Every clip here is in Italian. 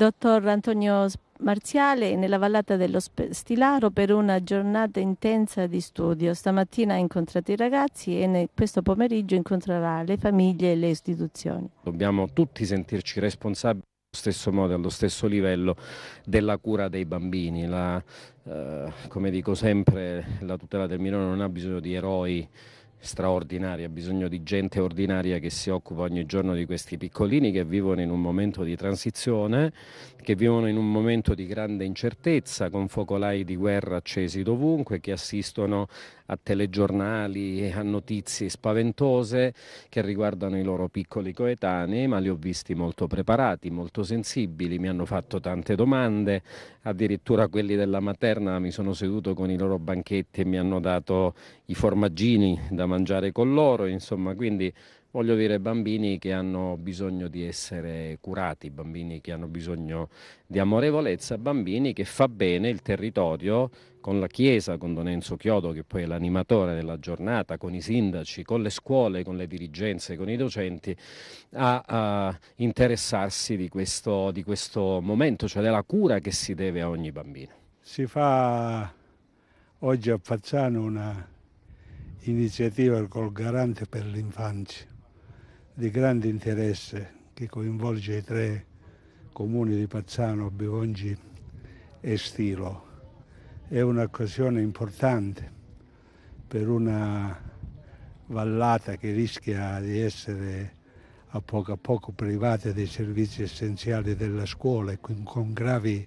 Dottor Antonio Marziale nella vallata dello Stilaro per una giornata intensa di studio. Stamattina ha incontrato i ragazzi e questo pomeriggio incontrerà le famiglie e le istituzioni. Dobbiamo tutti sentirci responsabili allo stesso modo, allo stesso livello della cura dei bambini. La, eh, come dico sempre, la tutela del minore non ha bisogno di eroi straordinaria, ha bisogno di gente ordinaria che si occupa ogni giorno di questi piccolini che vivono in un momento di transizione, che vivono in un momento di grande incertezza, con focolai di guerra accesi dovunque, che assistono a telegiornali e a notizie spaventose che riguardano i loro piccoli coetanei, ma li ho visti molto preparati, molto sensibili, mi hanno fatto tante domande, addirittura quelli della materna mi sono seduto con i loro banchetti e mi hanno dato i formaggini da mangiare con loro, insomma, quindi voglio dire bambini che hanno bisogno di essere curati, bambini che hanno bisogno di amorevolezza, bambini che fa bene il territorio con la Chiesa, con Don Enzo Chiodo che poi è l'animatore della giornata, con i sindaci, con le scuole, con le dirigenze, con i docenti, a, a interessarsi di questo, di questo momento, cioè della cura che si deve a ogni bambino. Si fa oggi a Fazzano una iniziativa col Garante per l'infanzia di grande interesse che coinvolge i tre comuni di Pazzano, Bivongi e Stilo. È un'occasione importante per una vallata che rischia di essere a poco a poco privata dei servizi essenziali della scuola e con gravi,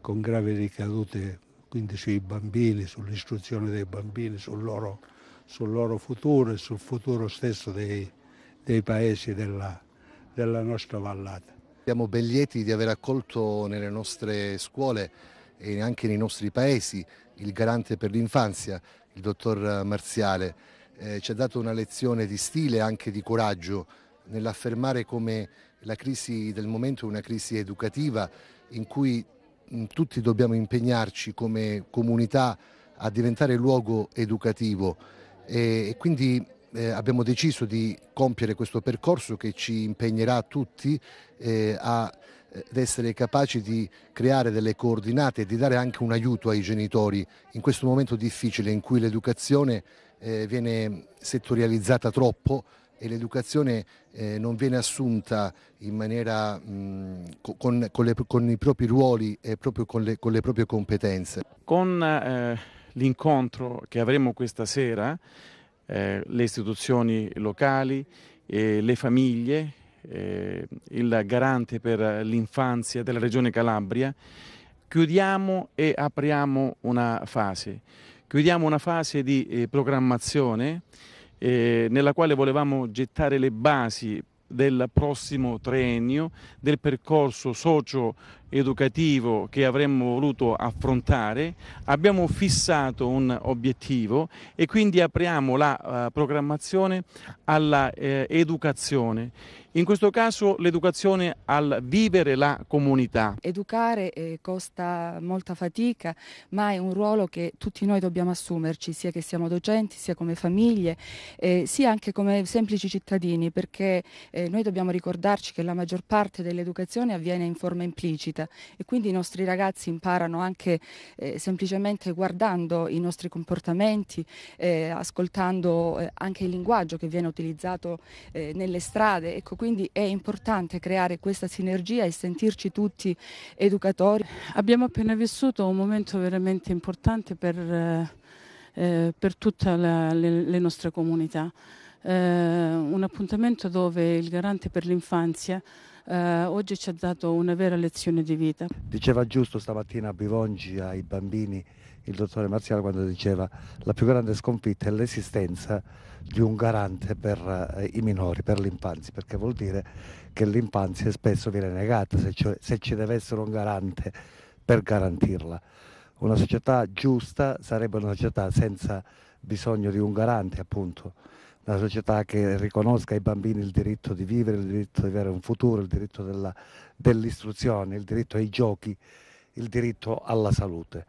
con gravi ricadute quindi sui bambini, sull'istruzione dei bambini, sul loro sul loro futuro e sul futuro stesso dei, dei paesi della, della nostra vallata. Siamo ben lieti di aver accolto nelle nostre scuole e anche nei nostri paesi il garante per l'infanzia, il dottor Marziale. Eh, ci ha dato una lezione di stile e anche di coraggio nell'affermare come la crisi del momento è una crisi educativa in cui mm, tutti dobbiamo impegnarci come comunità a diventare luogo educativo e quindi eh, abbiamo deciso di compiere questo percorso che ci impegnerà tutti eh, a, ad eh, essere capaci di creare delle coordinate e di dare anche un aiuto ai genitori in questo momento difficile in cui l'educazione eh, viene settorializzata troppo e l'educazione eh, non viene assunta in maniera mh, con, con, le, con, i propri ruoli e proprio con le, con le proprie competenze. Con eh, l'incontro che avremo questa sera, eh, le istituzioni locali, eh, le famiglie, eh, il garante per l'infanzia della regione Calabria, chiudiamo e apriamo una fase. Chiudiamo una fase di eh, programmazione eh, nella quale volevamo gettare le basi del prossimo triennio, del percorso socio educativo che avremmo voluto affrontare, abbiamo fissato un obiettivo e quindi apriamo la uh, programmazione all'educazione. Eh, in questo caso l'educazione al vivere la comunità. Educare eh, costa molta fatica, ma è un ruolo che tutti noi dobbiamo assumerci, sia che siamo docenti, sia come famiglie, eh, sia anche come semplici cittadini, perché eh, noi dobbiamo ricordarci che la maggior parte dell'educazione avviene in forma implicita vita e quindi i nostri ragazzi imparano anche eh, semplicemente guardando i nostri comportamenti, eh, ascoltando eh, anche il linguaggio che viene utilizzato eh, nelle strade. Ecco, quindi è importante creare questa sinergia e sentirci tutti educatori. Abbiamo appena vissuto un momento veramente importante per, eh, eh, per tutte le, le nostre comunità. un appuntamento dove il garante per l'infanzia eh, oggi ci ha dato una vera lezione di vita. Diceva giusto stamattina a Bivongi ai bambini il dottore Marziale quando diceva la più grande sconfitta è l'esistenza di un garante per eh, i minori, per l'infanzia, perché vuol dire che l'infanzia spesso viene negata se, cioè, se ci deve essere un garante per garantirla. Una società giusta sarebbe una società senza bisogno di un garante, appunto una società che riconosca ai bambini il diritto di vivere, il diritto di avere un futuro, il diritto dell'istruzione, dell il diritto ai giochi, il diritto alla salute.